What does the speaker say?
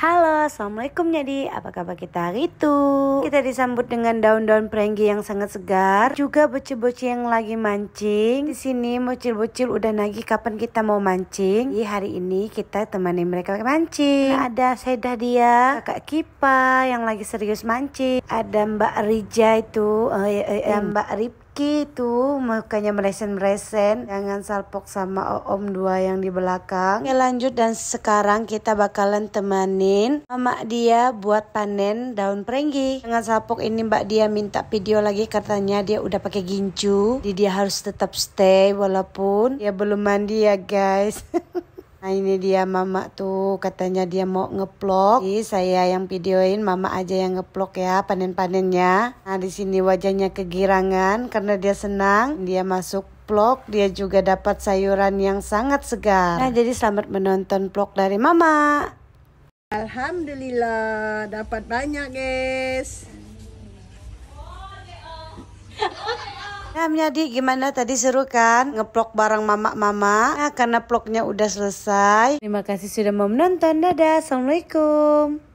Halo, Assalamualaikum Nyadi, apa kabar kita hari itu? Kita disambut dengan daun-daun perenggi yang sangat segar Juga bocil-bocil yang lagi mancing Di sini bocil-bocil udah nagih kapan kita mau mancing Di hari ini kita temani mereka mancing nah, Ada Seda dia, kakak Kipa yang lagi serius mancing Ada Mbak Rija itu, eh, eh, eh, hmm. Mbak Rip Ki itu mukanya meresen-meresen jangan salpok sama om dua yang di belakang Oke lanjut dan sekarang kita bakalan temanin mama dia buat panen daun perenggi jangan salpok ini mbak dia minta video lagi katanya dia udah pakai gincu jadi dia harus tetap stay walaupun dia belum mandi ya guys nah ini dia mama tuh katanya dia mau ngeplok jadi saya yang videoin mama aja yang ngeplok ya panen-panennya nah di sini wajahnya kegirangan karena dia senang dia masuk vlog dia juga dapat sayuran yang sangat segar. Nah, jadi selamat menonton vlog dari Mama. Alhamdulillah dapat banyak, guys. Nah di gimana tadi seru kan ngeplok bareng mama-mama nah, karena vlognya udah selesai. Terima kasih sudah mau menonton. Dadah. Assalamualaikum.